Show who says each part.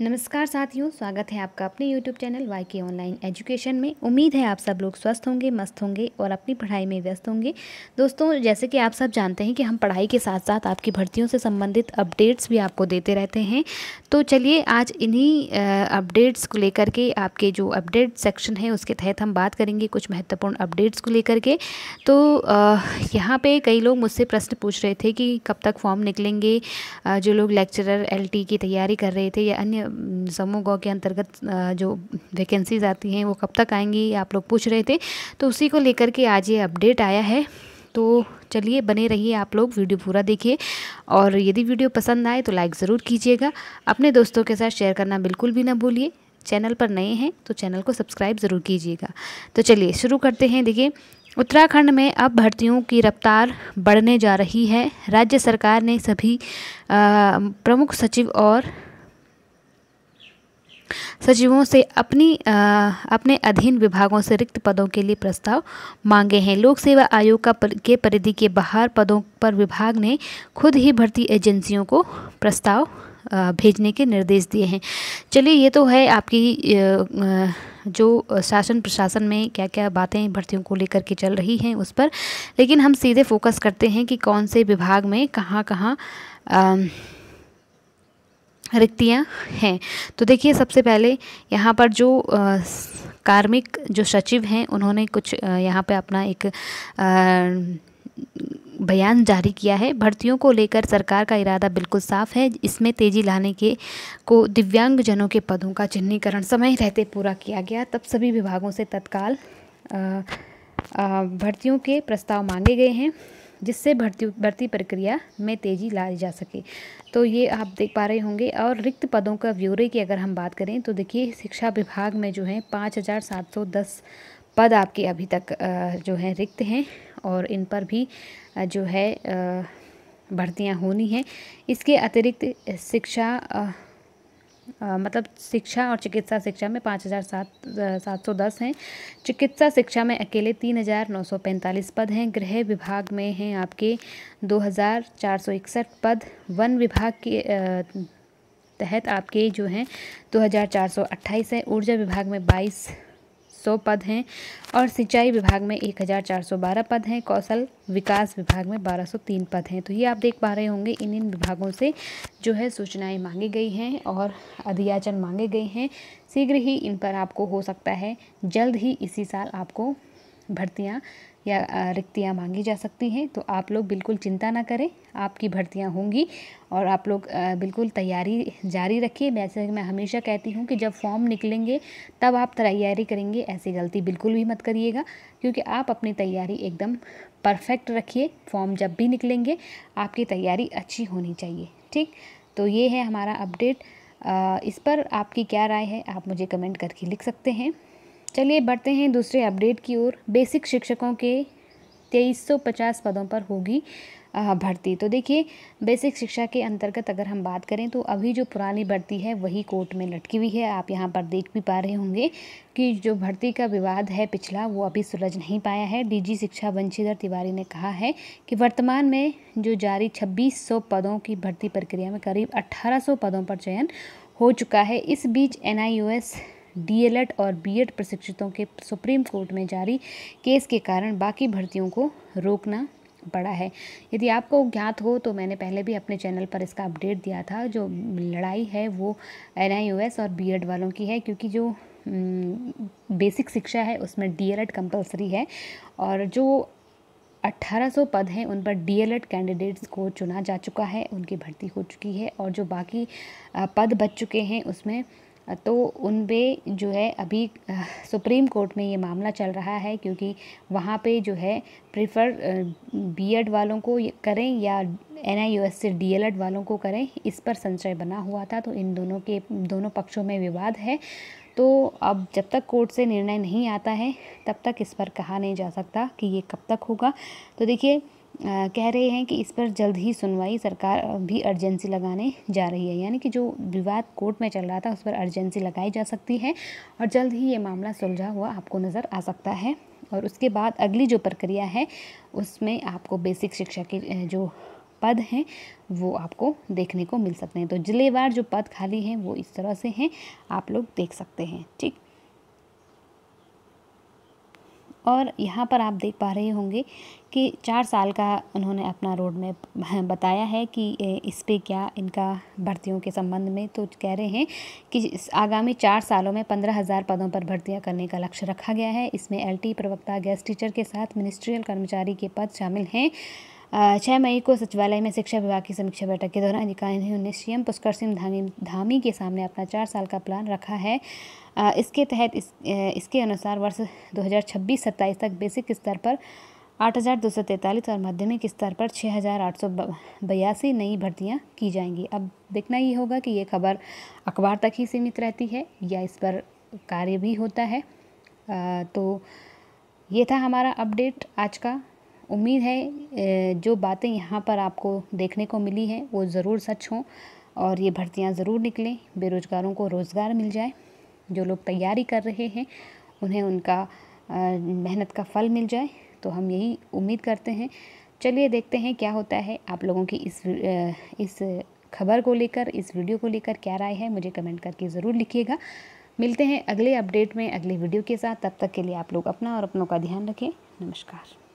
Speaker 1: नमस्कार साथियों स्वागत है आपका अपने YouTube channel Y K online education में उम्मीद है आप सब लोग स्वस्थ होंगे मस्त होंगे और अपनी पढ़ाई में व्यस्त होंगे दोस्तों जैसे कि आप सब जानते हैं कि हम पढ़ाई के साथ साथ आपकी भर्तियों से संबंधित अपडेट्स भी आपको देते रहते हैं तो चलिए आज इन्हीं अपडेट्स को लेकर के आपके जो अपडेट सेक्शन है उसके तहत हम बात करेंगे कुछ महत्वपूर्ण अपडेट्स को लेकर के तो यहाँ पर कई लोग मुझसे प्रश्न पूछ रहे थे कि कब तक फॉर्म निकलेंगे जो लोग लेक्चरर एल की तैयारी कर रहे थे या अन्य समूह गौ के अंतर्गत जो वैकेंसीज आती हैं वो कब तक आएंगी आप लोग पूछ रहे थे तो उसी को लेकर के आज ये अपडेट आया है तो चलिए बने रहिए आप लोग वीडियो पूरा देखिए और यदि वीडियो पसंद आए तो लाइक ज़रूर कीजिएगा अपने दोस्तों के साथ शेयर करना बिल्कुल भी ना भूलिए चैनल पर नए हैं तो चैनल को सब्सक्राइब ज़रूर कीजिएगा तो चलिए शुरू करते हैं देखिए उत्तराखंड में अब भर्तियों की रफ्तार बढ़ने जा रही है राज्य सरकार ने सभी प्रमुख सचिव और सचिवों से अपनी आ, अपने अधीन विभागों से रिक्त पदों के लिए प्रस्ताव मांगे हैं लोक सेवा आयोग का पर, के परिधि के बाहर पदों पर विभाग ने खुद ही भर्ती एजेंसियों को प्रस्ताव भेजने के निर्देश दिए हैं चलिए ये तो है आपकी जो शासन प्रशासन में क्या क्या बातें भर्तियों को लेकर के चल रही हैं उस पर लेकिन हम सीधे फोकस करते हैं कि कौन से विभाग में कहाँ कहाँ रिक्तियाँ हैं तो देखिए सबसे पहले यहाँ पर जो कार्मिक जो सचिव हैं उन्होंने कुछ यहाँ पे अपना एक बयान जारी किया है भर्तियों को लेकर सरकार का इरादा बिल्कुल साफ है इसमें तेजी लाने के को दिव्यांगजनों के पदों का चिन्हीकरण समय रहते पूरा किया गया तब सभी विभागों से तत्काल भर्तियों के प्रस्ताव मांगे गए हैं जिससे भर्ती भर्ती प्रक्रिया में तेज़ी लाई जा सके तो ये आप देख पा रहे होंगे और रिक्त पदों का ब्यौरे की अगर हम बात करें तो देखिए शिक्षा विभाग में जो है पाँच हज़ार सात सौ दस पद आपके अभी तक जो है रिक्त हैं और इन पर भी जो है भर्तियां होनी हैं इसके अतिरिक्त शिक्षा मतलब शिक्षा और चिकित्सा शिक्षा में पाँच हज़ार सात सात सौ दस हैं चिकित्सा शिक्षा में अकेले तीन हज़ार नौ सौ पैंतालीस पद हैं गृह विभाग में हैं आपके दो हज़ार चार सौ इकसठ पद वन विभाग के तहत आपके जो हैं दो हज़ार चार सौ अट्ठाईस हैं ऊर्जा विभाग में बाईस सौ पद हैं और सिंचाई विभाग में एक हज़ार चार सौ बारह पद हैं कौशल विकास विभाग में बारह सौ तीन पद हैं तो ये आप देख पा रहे होंगे इन इन विभागों से जो है सूचनाएं मांगी गई हैं और अधियाचन मांगे गए हैं शीघ्र ही इन पर आपको हो सकता है जल्द ही इसी साल आपको भर्तियाँ या रिक्तियाँ मांगी जा सकती हैं तो आप लोग बिल्कुल चिंता ना करें आपकी भर्तियाँ होंगी और आप लोग बिल्कुल तैयारी जारी रखिए वैसे मैं हमेशा कहती हूँ कि जब फॉर्म निकलेंगे तब आप तैयारी करेंगे ऐसी गलती बिल्कुल भी मत करिएगा क्योंकि आप अपनी तैयारी एकदम परफेक्ट रखिए फॉर्म जब भी निकलेंगे आपकी तैयारी अच्छी होनी चाहिए ठीक तो ये है हमारा अपडेट इस पर आपकी क्या राय है आप मुझे कमेंट करके लिख सकते हैं चलिए बढ़ते हैं दूसरे अपडेट की ओर बेसिक शिक्षकों के 2350 पदों पर होगी भर्ती तो देखिए बेसिक शिक्षा के अंतर्गत अगर हम बात करें तो अभी जो पुरानी भर्ती है वही कोर्ट में लटकी हुई है आप यहाँ पर देख भी पा रहे होंगे कि जो भर्ती का विवाद है पिछला वो अभी सुलझ नहीं पाया है डीजी शिक्षा वंशीधर तिवारी ने कहा है कि वर्तमान में जो जारी 2600 पदों की भर्ती प्रक्रिया में करीब अट्ठारह पदों पर चयन हो चुका है इस बीच एन डीएलएड और बीएड प्रशिक्षितों के सुप्रीम कोर्ट में जारी केस के कारण बाकी भर्तियों को रोकना पड़ा है यदि आपको ज्ञात हो तो मैंने पहले भी अपने चैनल पर इसका अपडेट दिया था जो लड़ाई है वो एन और बी वालों की है क्योंकि जो बेसिक शिक्षा है उसमें डी एल कंपलसरी है और जो 1800 पद हैं उन पर डीएलएड कैंडिडेट्स को चुना जा चुका है उनकी भर्ती हो चुकी है और जो बाकी पद बच चुके हैं उसमें तो उन पर जो है अभी सुप्रीम कोर्ट में ये मामला चल रहा है क्योंकि वहाँ पे जो है प्रिफर बीएड वालों को करें या एन से डी वालों को करें इस पर संशय बना हुआ था तो इन दोनों के दोनों पक्षों में विवाद है तो अब जब तक कोर्ट से निर्णय नहीं आता है तब तक इस पर कहा नहीं जा सकता कि ये कब तक होगा तो देखिए कह रहे हैं कि इस पर जल्द ही सुनवाई सरकार भी अर्जेंसी लगाने जा रही है यानी कि जो विवाद कोर्ट में चल रहा था उस पर अर्जेंसी लगाई जा सकती है और जल्द ही ये मामला सुलझा हुआ आपको नज़र आ सकता है और उसके बाद अगली जो प्रक्रिया है उसमें आपको बेसिक शिक्षा के जो पद हैं वो आपको देखने को मिल सकते हैं तो जिलेवार जो पद खाली हैं वो इस तरह से हैं आप लोग देख सकते हैं ठीक और यहाँ पर आप देख पा रहे होंगे कि चार साल का उन्होंने अपना रोड मैप बताया है कि इस पे क्या इनका भर्तियों के संबंध में तो कह रहे हैं कि आगामी चार सालों में पंद्रह हज़ार पदों पर भर्तियां करने का लक्ष्य रखा गया है इसमें एलटी प्रवक्ता गेस्ट टीचर के साथ मिनिस्ट्रियल कर्मचारी के पद शामिल हैं छः मई को सचिवालय में शिक्षा विभाग की समीक्षा बैठक के दौरान अधिकारियों ने सीएम पुष्कर सिंह धामी धामी के सामने अपना चार साल का प्लान रखा है इसके तहत इस इसके अनुसार वर्ष 2026-27 तक बेसिक स्तर पर आठ हज़ार दो सौ तैंतालीस और माध्यमिक स्तर पर छः हज़ार आठ सौ बयासी नई भर्तियाँ की जाएंगी अब देखना ये होगा कि ये खबर अखबार तक ही सीमित रहती है या इस पर कार्य भी होता है आ, तो ये था हमारा अपडेट आज का उम्मीद है जो बातें यहाँ पर आपको देखने को मिली हैं वो ज़रूर सच हों और ये भर्तियाँ ज़रूर निकलें बेरोज़गारों को रोज़गार मिल जाए जो लोग तैयारी कर रहे हैं उन्हें उनका मेहनत का फल मिल जाए तो हम यही उम्मीद करते हैं चलिए देखते हैं क्या होता है आप लोगों की इस इस खबर को लेकर इस वीडियो को लेकर क्या राय है मुझे कमेंट करके ज़रूर लिखिएगा मिलते हैं अगले अपडेट में अगले वीडियो के साथ तब तक के लिए आप लोग अपना और अपनों का ध्यान रखें नमस्कार